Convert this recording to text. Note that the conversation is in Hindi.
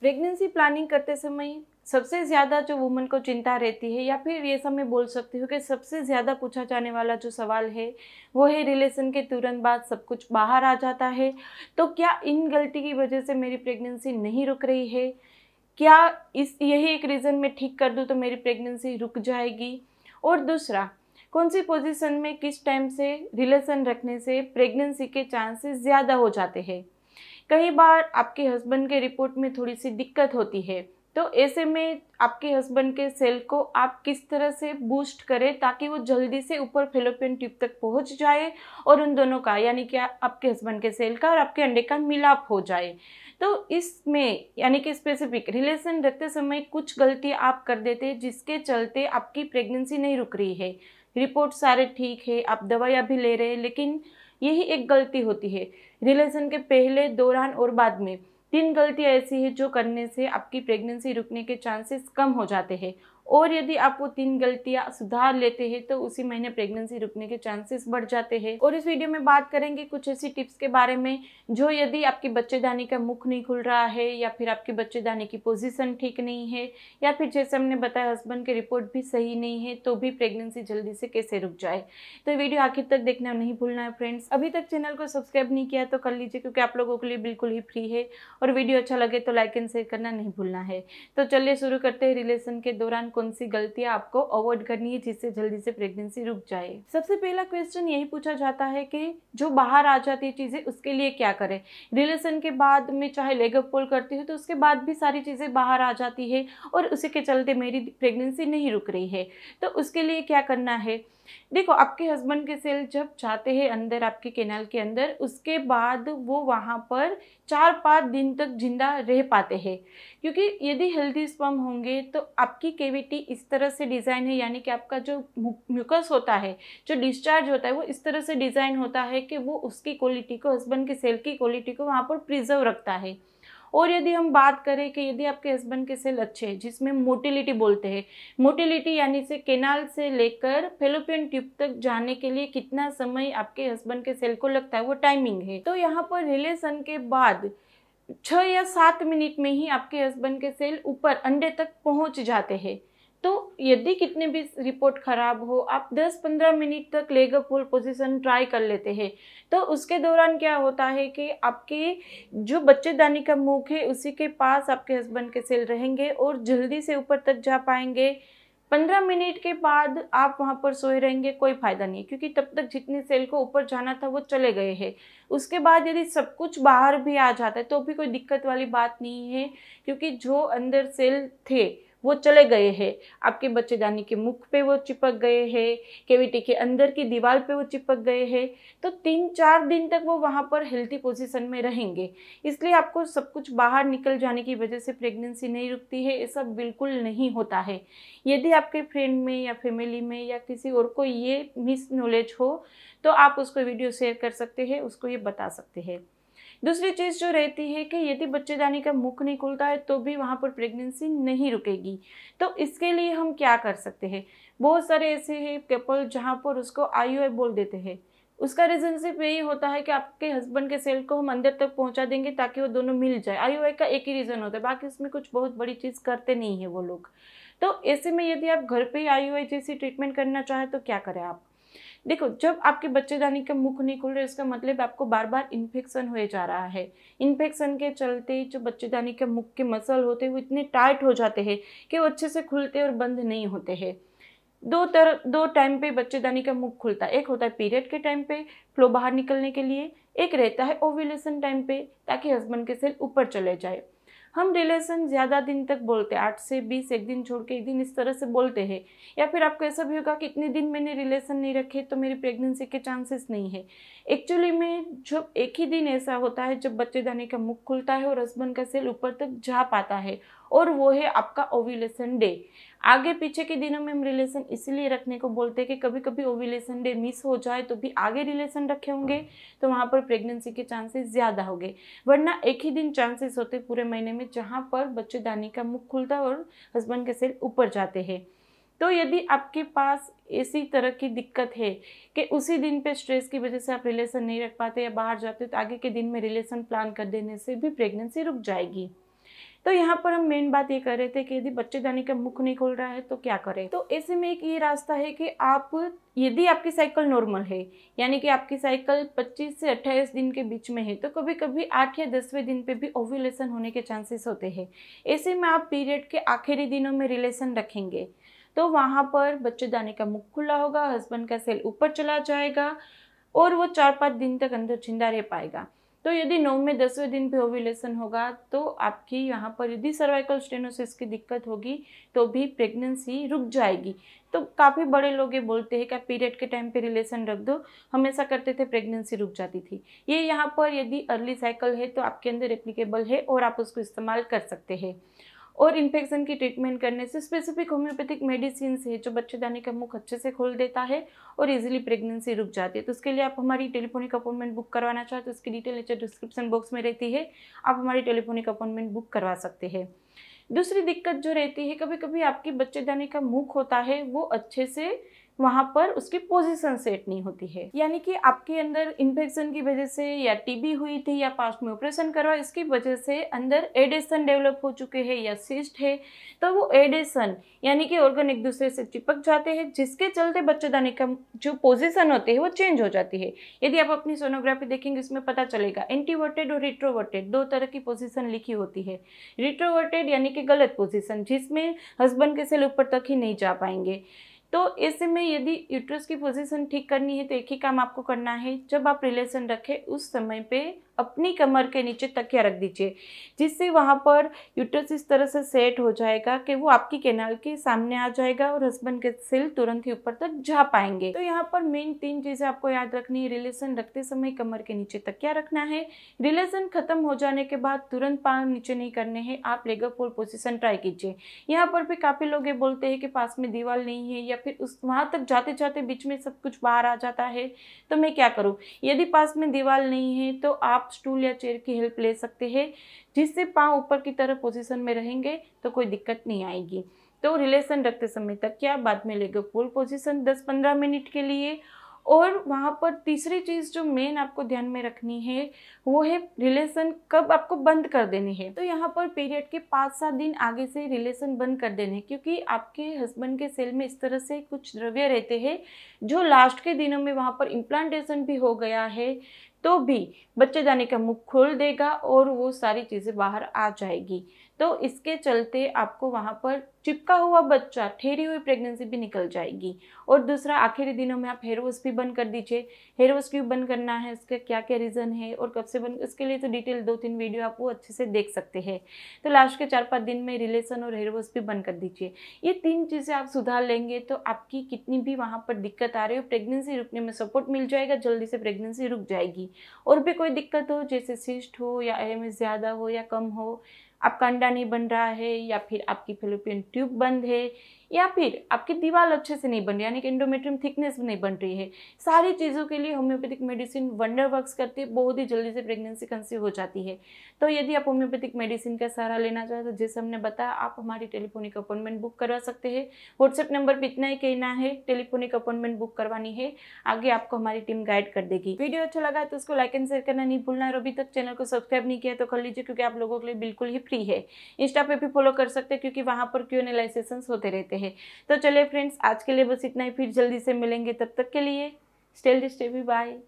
प्रेगनेंसी प्लानिंग करते समय सबसे ज़्यादा जो वुमन को चिंता रहती है या फिर ये सब मैं बोल सकती हूँ कि सबसे ज़्यादा पूछा जाने वाला जो सवाल है वो है रिलेशन के तुरंत बाद सब कुछ बाहर आ जाता है तो क्या इन गलती की वजह से मेरी प्रेगनेंसी नहीं रुक रही है क्या इस यही एक रीज़न मैं ठीक कर दूँ तो मेरी प्रेगनेंसी रुक जाएगी और दूसरा कौन सी पोजिशन में किस टाइम से रिलेशन रखने से प्रेगनेंसी के चांसेस ज़्यादा हो जाते हैं कई बार आपके हस्बैंड के रिपोर्ट में थोड़ी सी दिक्कत होती है तो ऐसे में आपके हस्बैंड के सेल को आप किस तरह से बूस्ट करें ताकि वो जल्दी से ऊपर फेलोपियन ट्यूब तक पहुंच जाए और उन दोनों का यानी कि आपके हस्बैंड के सेल का और आपके अंडे का मिलाप हो जाए तो इसमें यानी कि स्पेसिफिक रिलेशन रखते समय कुछ गलती आप कर देते जिसके चलते आपकी प्रेगनेंसी नहीं रुक रही है रिपोर्ट सारे ठीक है आप दवाइयाँ भी ले रहे हैं लेकिन यही एक गलती होती है रिलेशन के पहले दौरान और बाद में तीन गलती ऐसी है जो करने से आपकी प्रेगनेंसी रुकने के चांसेस कम हो जाते हैं और यदि आप वो तीन गलतियाँ सुधार लेते हैं तो उसी महीने प्रेगनेंसी रुकने के चांसेस बढ़ जाते हैं और इस वीडियो में बात करेंगे कुछ ऐसी टिप्स के बारे में जो यदि आपकी बच्चेदानी का मुख नहीं खुल रहा है या फिर आपकी बच्चेदानी की पोजीशन ठीक नहीं है या फिर जैसे हमने बताया हस्बैंड की रिपोर्ट भी सही नहीं है तो भी प्रेगनेंसी जल्दी से कैसे रुक जाए तो वीडियो आखिर तक देखना नहीं भूलना है फ्रेंड्स अभी तक चैनल को सब्सक्राइब नहीं किया तो कर लीजिए क्योंकि आप लोगों के लिए बिल्कुल ही फ्री है और वीडियो अच्छा लगे तो लाइक एंड शेयर करना नहीं भूलना है तो चलिए शुरू करते हैं रिलेशन के दौरान कौन सी गलतियाँ आपको अवॉइड करनी है जिससे जल्दी से प्रेगनेंसी रुक जाए सबसे पहला क्वेश्चन यही पूछा जाता है कि जो बाहर आ जाती है चीज़ें उसके लिए क्या करें रिलेशन के बाद में चाहे लेग अप पोल करती हूँ तो उसके बाद भी सारी चीज़ें बाहर आ जाती है और उसी के चलते मेरी प्रेगनेंसी नहीं रुक रही है तो उसके लिए क्या करना है देखो आपके हस्बैंड के सेल जब जाते हैं अंदर आपके केनाल के अंदर उसके बाद वो वहाँ पर चार पाँच दिन तक जिंदा रह पाते हैं क्योंकि यदि हेल्दी स्पम होंगे तो आपकी केविटी इस तरह से डिज़ाइन है यानी कि आपका जो म्यूकस होता है जो डिस्चार्ज होता है वो इस तरह से डिज़ाइन होता है कि वो उसकी क्वालिटी को हस्बैंड के सेल की क्वालिटी को वहाँ पर प्रिजर्व रखता है और यदि हम बात करें कि यदि आपके हस्बैंड के सेल अच्छे हैं जिसमें मोटिलिटी बोलते हैं मोटिलिटी यानी से केनाल से लेकर फेलोपियन ट्यूब तक जाने के लिए कितना समय आपके हस्बैंड के सेल को लगता है वो टाइमिंग है तो यहाँ पर रिलेशन के बाद छः या सात मिनट में ही आपके हस्बैंड के सेल ऊपर अंडे तक पहुँच जाते हैं तो यदि कितने भी रिपोर्ट ख़राब हो आप 10-15 मिनट तक leg up whole position try कर लेते हैं तो उसके दौरान क्या होता है कि आपके जो बच्चेदानी का मुख है उसी के पास आपके हस्बैंड के सेल रहेंगे और जल्दी से ऊपर तक जा पाएंगे पंद्रह मिनट के बाद आप वहाँ पर सोए रहेंगे कोई फ़ायदा नहीं क्योंकि तब तक जितने सेल को ऊपर जाना था वो चले गए हैं उसके बाद यदि सब कुछ बाहर भी आ जाता है तो भी कोई दिक्कत वाली बात नहीं है क्योंकि जो अंदर सेल थे वो चले गए हैं आपके बच्चे के मुख पे वो चिपक गए हैं केविटी के अंदर की दीवार पे वो चिपक गए हैं तो तीन चार दिन तक वो वहाँ पर हेल्थी पोजिशन में रहेंगे इसलिए आपको सब कुछ बाहर निकल जाने की वजह से प्रेगनेंसी नहीं रुकती है ये सब बिल्कुल नहीं होता है यदि आपके फ्रेंड में या फैमिली में या किसी और को ये मिस नॉलेज हो तो आप उसको वीडियो शेयर कर सकते हैं उसको ये बता सकते हैं दूसरी चीज़ जो रहती है कि यदि बच्चेदानी का मुख नहीं खुलता है तो भी वहाँ पर प्रेगनेंसी नहीं रुकेगी तो इसके लिए हम क्या कर सकते हैं बहुत सारे ऐसे है कपल जहाँ पर उसको आई बोल देते हैं उसका रीज़न सिर्फ यही होता है कि आपके हस्बैंड के सेल को हम अंदर तक पहुंचा देंगे ताकि वो दोनों मिल जाए आई का एक ही रीज़न होता है बाकी उसमें कुछ बहुत बड़ी चीज़ करते नहीं है वो लोग तो ऐसे में यदि आप घर पे ही आई जैसी ट्रीटमेंट करना चाहें तो क्या करें आप देखो जब आपके बच्चेदानी का मुख नहीं खुल रहा इसका मतलब आपको बार बार इन्फेक्शन हो जा रहा है इन्फेक्शन के चलते जो बच्चेदानी के मुख के मसल होते हैं वो इतने टाइट हो जाते हैं कि वो अच्छे से खुलते और बंद नहीं होते हैं दो तरह दो टाइम पे बच्चेदानी का मुख खुलता है एक होता है पीरियड के टाइम पे फ्लो बाहर निकलने के लिए एक रहता है ओव्यूलेशन टाइम पे ताकि हस्बैंड के सेल ऊपर चले जाए हम रिलेशन ज़्यादा दिन तक बोलते हैं आठ से बीस एक दिन छोड़ के एक दिन इस तरह से बोलते हैं या फिर आपको ऐसा भी होगा कि इतने दिन मैंने रिलेशन नहीं रखे तो मेरी प्रेगनेंसी के चांसेस नहीं है एक्चुअली में जब एक ही दिन ऐसा होता है जब बच्चेदानी का मुख खुलता है और हस्बैंड का सेल ऊपर तक जा पाता है और वो है आपका ओव्यूलेशन डे आगे पीछे के दिनों में हम रिलेशन इसीलिए रखने को बोलते हैं कि कभी कभी ओव्यूलेशन डे मिस हो जाए तो भी आगे रिलेशन रखे होंगे तो वहाँ पर प्रेगनेंसी के चांसेस ज़्यादा होंगे वरना एक ही दिन चांसेस होते पूरे महीने में जहाँ पर बच्चेदानी का मुख खुलता है और हस्बैंड के सेल ऊपर जाते हैं तो यदि आपके पास इसी तरह की दिक्कत है कि उसी दिन पे स्ट्रेस की वजह से आप रिलेशन नहीं रख पाते या बाहर जाते तो आगे के दिन में रिलेशन प्लान कर देने से भी प्रेगनेंसी रुक जाएगी तो यहाँ पर हम मेन बात ये कर रहे थे कि यदि बच्चेदानी का मुख नहीं खोल रहा है तो क्या करें तो ऐसे में एक ये रास्ता है कि आप यदि आपकी साइकिल नॉर्मल है यानी कि आपकी साइकिल 25 से 28 दिन के बीच में है तो कभी कभी आठ या दसवें दिन पे भी ओव्यूलेशन होने के चांसेस होते हैं ऐसे में आप पीरियड के आखिरी दिनों में रिलेशन रखेंगे तो वहाँ पर बच्चेदानी का मुख खुला होगा हस्बैंड का सेल ऊपर चला जाएगा और वो चार पाँच दिन तक अंदर जिंदा रह पाएगा तो यदि नौ में दसवें दिन ओव्यूलेशन होगा तो आपकी यहाँ पर यदि सर्वाइकल स्टेनोसिस की दिक्कत होगी तो भी प्रेगनेंसी रुक जाएगी तो काफ़ी बड़े लोग ये बोलते हैं कि पीरियड के टाइम पे रिलेशन रख दो हमेशा करते थे प्रेगनेंसी रुक जाती थी ये यहाँ पर यदि अर्ली साइकिल है तो आपके अंदर एप्लीकेबल है और आप उसको इस्तेमाल कर सकते हैं और इन्फेक्शन की ट्रीटमेंट करने से स्पेसिफिक होम्योपैथिक मेडिसिन है जो बच्चेदानी का मुख अच्छे से खोल देता है और इजीली प्रेगनेंसी रुक जाती है तो उसके लिए आप हमारी टेलीफोनिक अपॉइंटमेंट बुक करवाना चाहते तो उसकी डिटेल नीचे डिस्क्रिप्शन बॉक्स में रहती है आप हमारी टेलीफोनिक अपॉइंटमेंट बुक करवा सकते हैं दूसरी दिक्कत जो रहती है कभी कभी आपकी बच्चेदानी का मुख होता है वो अच्छे से वहाँ पर उसकी पोजीशन सेट नहीं होती है यानी कि आपके अंदर इन्फेक्शन की वजह से या टीबी हुई थी या पास्ट में ऑपरेशन करवा इसकी वजह से अंदर एडेशन डेवलप हो चुके हैं या सिस्ट है तो वो एडेशन यानी कि ऑर्गन एक दूसरे से चिपक जाते हैं जिसके चलते बच्चेदानी का जो पोजिशन होती है वो चेंज हो जाती है यदि आप अपनी सोनोग्राफी देखेंगे उसमें पता चलेगा एंटीवर्टेड और रिट्रोवर्टेड दो तरह की पोजिशन लिखी होती है रिट्रोवर्टेड यानी कि गलत पोजिशन जिसमें हस्बैंड के सेल ऊपर तक ही नहीं जा पाएंगे तो ऐसे में यदि यूट्रस की पोजीशन ठीक करनी है तो एक ही काम आपको करना है जब आप रिलेशन रखें उस समय पे अपनी कमर के नीचे तकिया रख दीजिए जिससे वहाँ पर यूट्रस इस तरह से सेट हो जाएगा कि वो आपकी कैनाल के सामने आ जाएगा और हस्बैंड के सिल तुरंत ही ऊपर तक जा पाएंगे तो यहाँ पर मेन तीन चीज़ें आपको याद रखनी है रिलेशन रखते समय कमर के नीचे तकिया रखना है रिलेशन खत्म हो जाने के बाद तुरंत पाँव नीचे नहीं करने हैं आप लेगर अप पोजिशन ट्राई कीजिए यहाँ पर भी काफ़ी लोग ये बोलते हैं कि पास में दीवार नहीं है या फिर उस वहाँ तक जाते जाते बीच में सब कुछ बाहर आ जाता है तो मैं क्या करूँ यदि पास में दीवार नहीं है तो आप स्टूल या चेयर की हेल्प ले सकते हैं जिससे पाँव ऊपर की तरफ पोजिशन में रहेंगे तो कोई दिक्कत नहीं आएगी तो रिलेशन रखते समय तक क्या बाद में लेगा फुल पोजिशन दस पंद्रह मिनट के लिए और वहाँ पर तीसरी चीज़ जो मेन आपको ध्यान में रखनी है वो है रिलेशन कब आपको बंद कर देनी है तो यहाँ पर पीरियड के पाँच सात दिन आगे से रिलेशन बंद कर देने क्योंकि आपके हस्बैंड के सेल में इस तरह से कुछ द्रव्य रहते हैं जो लास्ट के दिनों में वहाँ पर इम्प्लांटेशन भी हो गया है तो भी बच्चे जाने का मुख खोल देगा और वो सारी चीज़ें बाहर आ जाएगी तो इसके चलते आपको वहाँ पर चिपका हुआ बच्चा ठेरी हुई प्रेगनेंसी भी निकल जाएगी और दूसरा आखिरी दिनों में आप हेयर वॉश भी बंद कर दीजिए हेयर वॉश क्यों बंद करना है उसका क्या क्या रीज़न है और कब से बंद इसके लिए तो डिटेल दो तीन वीडियो आप वो अच्छे से देख सकते हैं तो लास्ट के चार पाँच दिन में रिलेशन और हेयर वॉश भी बंद कर दीजिए ये तीन चीज़ें आप सुधार लेंगे तो आपकी कितनी भी वहाँ पर दिक्कत आ रही हो प्रेगनेंसी रुकने में सपोर्ट मिल जाएगा जल्दी से प्रेगनेंसी रुक जाएगी और भी कोई दिक्कत हो जैसे सिस्ट हो या एम ज़्यादा हो या कम हो आपका अंडा नहीं बन रहा है या फिर आपकी फेलोपियन ट्यूब बंद है या फिर आपकी दीवार अच्छे से नहीं बन रही यानी कि इंडोमेट्रियम थिकनेस नहीं बन रही है सारी चीज़ों के लिए होम्योपैथिक मेडिसिन वंडर वर्क्स करती है बहुत ही जल्दी से प्रेगनेंसी कंसीव हो जाती है तो यदि आप होम्योपैथिक मेडिसिन का सहारा लेना चाहें तो जैसे हमने बताया आप हमारी टेलीफोनिक अपॉइंटमेंट बुक करवा सकते हैं व्हाट्सएप नंबर पर इतना ही कहना है टेलीफोनिक अपॉइंटमेंट बुक करवानी है आगे आपको हमारी टीम गाइड कर देगी वीडियो अच्छा लगा तो उसको लाइक एंड शेयर करना नहीं भूलना और अभी तक चैनल को सब्सक्राइब नहीं किया तो कर लीजिए क्योंकि आप लोगों के लिए बिल्कुल ही फ्री है इंस्टा पर भी फॉलो कर सकते हैं क्योंकि वहाँ पर क्यों एनालिसेशन होते रहते हैं हैं तो चलिए फ्रेंड्स आज के लिए बस इतना ही फिर जल्दी से मिलेंगे तब तक के लिए स्टेल डिस्टे भी बाय